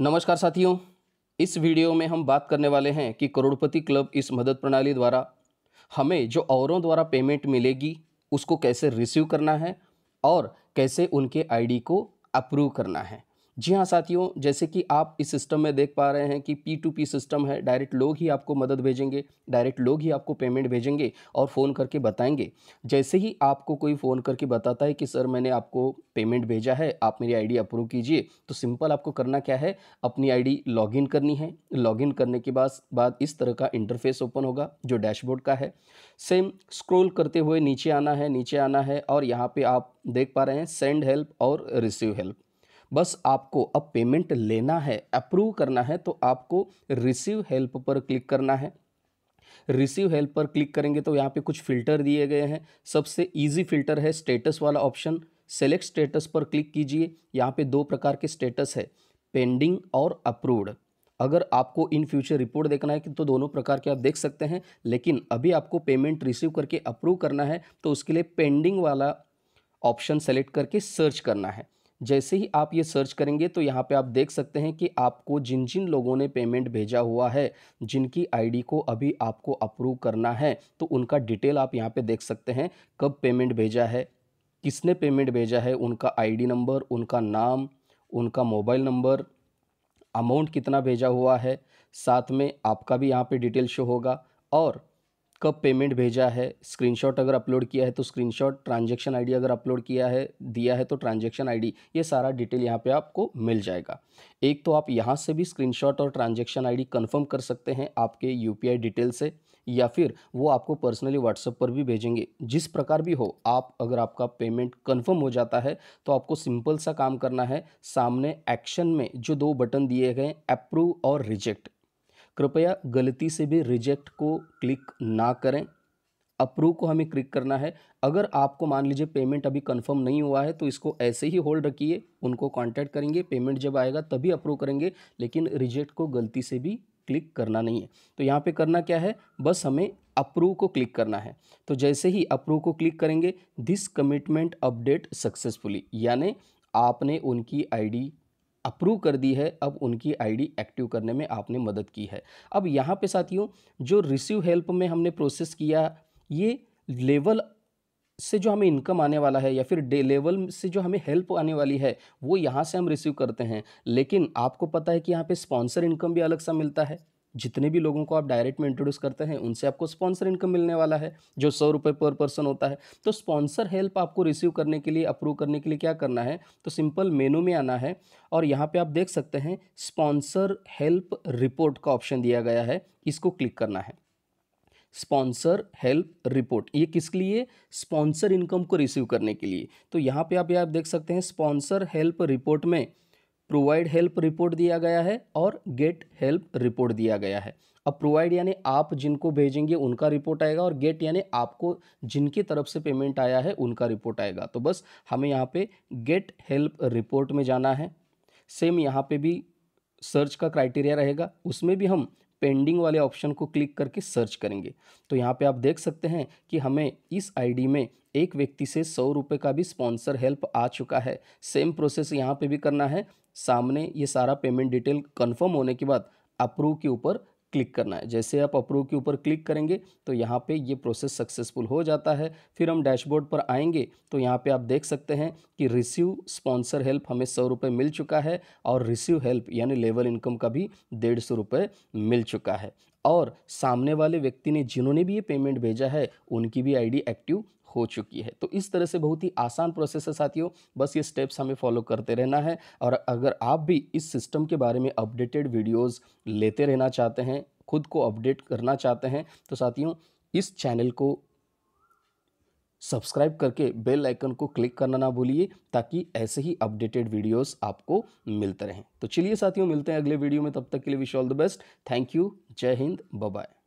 नमस्कार साथियों इस वीडियो में हम बात करने वाले हैं कि करोड़पति क्लब इस मदद प्रणाली द्वारा हमें जो औरों द्वारा पेमेंट मिलेगी उसको कैसे रिसीव करना है और कैसे उनके आईडी को अप्रूव करना है जी हाँ साथियों जैसे कि आप इस सिस्टम में देख पा रहे हैं कि पी टू पी सिस्टम है डायरेक्ट लोग ही आपको मदद भेजेंगे डायरेक्ट लोग ही आपको पेमेंट भेजेंगे और फ़ोन करके बताएंगे जैसे ही आपको कोई फ़ोन करके बताता है कि सर मैंने आपको पेमेंट भेजा है आप मेरी आईडी अप्रूव कीजिए तो सिंपल आपको करना क्या है अपनी आईडी लॉगिन करनी है लॉगिन करने के बाद बाद इस तरह का इंटरफेस ओपन होगा जो डैशबोर्ड का है सेम स्क्रोल करते हुए नीचे आना है नीचे आना है और यहाँ पर आप देख पा रहे हैं सेंड हेल्प और रिसीव हेल्प बस आपको अब पेमेंट लेना है अप्रूव करना है तो आपको रिसीव हेल्प पर क्लिक करना है रिसीव हेल्प पर क्लिक करेंगे तो यहाँ पे कुछ फ़िल्टर दिए गए हैं सबसे इजी फ़िल्टर है स्टेटस वाला ऑप्शन सेलेक्ट स्टेटस पर क्लिक कीजिए यहाँ पे दो प्रकार के स्टेटस है पेंडिंग और अप्रूव्ड अगर आपको इन फ्यूचर रिपोर्ट देखना है कि तो दोनों प्रकार के आप देख सकते हैं लेकिन अभी आपको पेमेंट रिसीव करके अप्रूव करना है तो उसके लिए पेंडिंग वाला ऑप्शन सेलेक्ट करके सर्च करना है जैसे ही आप ये सर्च करेंगे तो यहाँ पे आप देख सकते हैं कि आपको जिन जिन लोगों ने पेमेंट भेजा हुआ है जिनकी आईडी को अभी आपको अप्रूव करना है तो उनका डिटेल आप यहाँ पे देख सकते हैं कब पेमेंट भेजा है किसने पेमेंट भेजा है उनका आईडी नंबर उनका नाम उनका मोबाइल नंबर अमाउंट कितना भेजा हुआ है साथ में आपका भी यहाँ पर डिटेल शो होगा और कब पेमेंट भेजा है स्क्रीनशॉट अगर अपलोड किया है तो स्क्रीनशॉट ट्रांजैक्शन आईडी अगर अपलोड किया है दिया है तो ट्रांजैक्शन आईडी ये सारा डिटेल यहाँ पे आपको मिल जाएगा एक तो आप यहाँ से भी स्क्रीनशॉट और ट्रांजैक्शन आईडी कंफर्म कर सकते हैं आपके यूपीआई डिटेल से या फिर वो आपको पर्सनली व्हाट्सएप पर भी भेजेंगे जिस प्रकार भी हो आप अगर आपका पेमेंट कन्फर्म हो जाता है तो आपको सिंपल सा काम करना है सामने एक्शन में जो दो बटन दिए गए अप्रूव और रिजेक्ट कृपया गलती से भी रिजेक्ट को क्लिक ना करें अप्रूव को हमें क्लिक करना है अगर आपको मान लीजिए पेमेंट अभी कंफर्म नहीं हुआ है तो इसको ऐसे ही होल्ड रखिए उनको कांटेक्ट करेंगे पेमेंट जब आएगा तभी अप्रूव करेंगे लेकिन रिजेक्ट को गलती से भी क्लिक करना नहीं है तो यहाँ पे करना क्या है बस हमें अप्रूव को क्लिक करना है तो जैसे ही अप्रूव को क्लिक करेंगे दिस कमिटमेंट अपडेट सक्सेसफुली यानी आपने उनकी आईडी अप्रूव कर दी है अब उनकी आईडी एक्टिव करने में आपने मदद की है अब यहाँ पे साथियों जो रिसीव हेल्प में हमने प्रोसेस किया ये लेवल से जो हमें इनकम आने वाला है या फिर डे लेवल से जो हमें हेल्प आने वाली है वो यहाँ से हम रिसीव करते हैं लेकिन आपको पता है कि यहाँ पे स्पॉन्सर इनकम भी अलग सा मिलता है जितने भी लोगों को आप डायरेक्ट में इंट्रोड्यूस करते हैं उनसे आपको स्पॉन्सर इनकम मिलने वाला है जो सौ रुपये पर पर्सन होता है तो स्पॉन्सर हेल्प आपको रिसीव करने के लिए अप्रूव करने के लिए क्या करना है तो सिंपल मेनू में आना है और यहाँ पे आप देख सकते हैं स्पॉन्सर हेल्प रिपोर्ट का ऑप्शन दिया गया है इसको क्लिक करना है स्पॉन्सर हेल्प रिपोर्ट ये किसके लिए स्पॉन्सर इनकम को रिसीव करने के लिए तो यहाँ पे आप ये आप देख सकते हैं स्पॉन्सर हेल्प रिपोर्ट में प्रोवाइड हेल्प रिपोर्ट दिया गया है और गेट हेल्प रिपोर्ट दिया गया है अब प्रोवाइड यानी आप जिनको भेजेंगे उनका रिपोर्ट आएगा और गेट यानी आपको जिनकी तरफ से पेमेंट आया है उनका रिपोर्ट आएगा तो बस हमें यहाँ पे गेट हेल्प रिपोर्ट में जाना है सेम यहाँ पे भी सर्च का क्राइटेरिया रहेगा उसमें भी हम पेंडिंग वाले ऑप्शन को क्लिक करके सर्च करेंगे तो यहाँ पे आप देख सकते हैं कि हमें इस आईडी में एक व्यक्ति से सौ रुपये का भी स्पॉन्सर हेल्प आ चुका है सेम प्रोसेस यहाँ पे भी करना है सामने ये सारा पेमेंट डिटेल कंफर्म होने के बाद अप्रूव के ऊपर क्लिक करना है जैसे आप अप्रूव के ऊपर क्लिक करेंगे तो यहाँ पे ये प्रोसेस सक्सेसफुल हो जाता है फिर हम डैशबोर्ड पर आएंगे तो यहाँ पे आप देख सकते हैं कि रिसीव स्पॉन्सर हेल्प हमें सौ रुपये मिल चुका है और रिसीव हेल्प यानी लेवल इनकम का भी डेढ़ सौ रुपये मिल चुका है और सामने वाले व्यक्ति ने जिन्होंने भी ये पेमेंट भेजा है उनकी भी आईडी एक्टिव हो चुकी है तो इस तरह से बहुत ही आसान प्रोसेस है साथियों बस ये स्टेप्स हमें फॉलो करते रहना है और अगर आप भी इस सिस्टम के बारे में अपडेटेड वीडियोज़ लेते रहना चाहते हैं खुद को अपडेट करना चाहते हैं तो साथियों इस चैनल को सब्सक्राइब करके बेल आइकन को क्लिक करना ना भूलिए ताकि ऐसे ही अपडेटेड वीडियोस आपको मिलते रहें तो चलिए साथियों मिलते हैं अगले वीडियो में तब तक के लिए wish all the best thank you Jai Hind bye